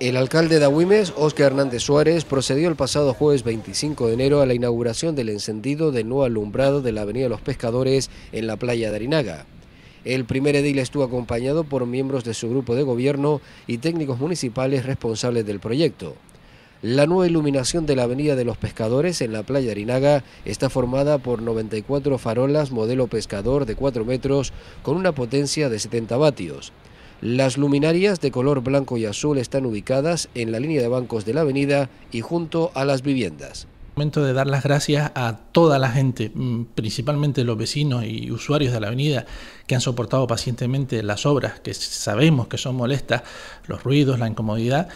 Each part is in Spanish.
El alcalde de Agüimes, Óscar Hernández Suárez, procedió el pasado jueves 25 de enero a la inauguración del encendido de nuevo alumbrado de la Avenida de Los Pescadores en la playa de Arinaga. El primer edil estuvo acompañado por miembros de su grupo de gobierno y técnicos municipales responsables del proyecto. La nueva iluminación de la Avenida de los Pescadores en la playa de Arinaga está formada por 94 farolas modelo pescador de 4 metros con una potencia de 70 vatios. Las luminarias de color blanco y azul están ubicadas en la línea de bancos de la avenida y junto a las viviendas momento de dar las gracias a toda la gente, mm, principalmente los vecinos y usuarios de la avenida, que han soportado pacientemente las obras, que sabemos que son molestas, los ruidos, la incomodidad.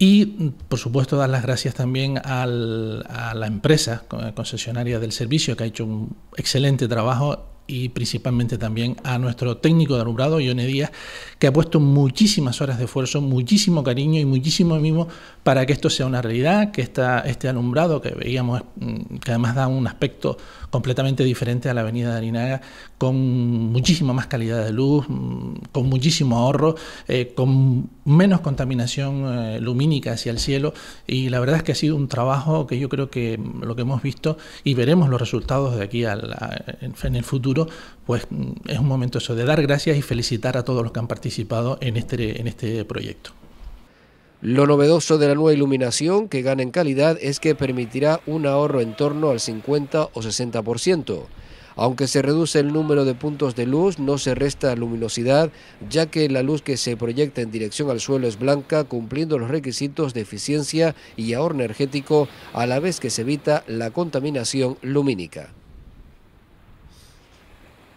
Y, por supuesto, dar las gracias también a la empresa concesionaria del servicio, que ha hecho un excelente trabajo y principalmente también a nuestro técnico de alumbrado, Ione Díaz, que ha puesto muchísimas horas de esfuerzo, muchísimo cariño y muchísimo mimo para que esto sea una realidad, que esta, este alumbrado que veíamos, mm, que además da un aspecto completamente diferente a la avenida de Arinaga, con muchísima más calidad de luz, mm, con muchísimo ahorro, eh, con menos contaminación eh, lumínica hacia el cielo y la verdad es que ha sido un trabajo que yo creo que mm, lo que hemos visto y veremos los resultados de aquí en el futuro, pues mm, es un momento eso de dar gracias y felicitar a todos los que han participado en este, en este proyecto. Lo novedoso de la nueva iluminación que gana en calidad es que permitirá un ahorro en torno al 50 o 60%. Aunque se reduce el número de puntos de luz, no se resta luminosidad, ya que la luz que se proyecta en dirección al suelo es blanca, cumpliendo los requisitos de eficiencia y ahorro energético, a la vez que se evita la contaminación lumínica.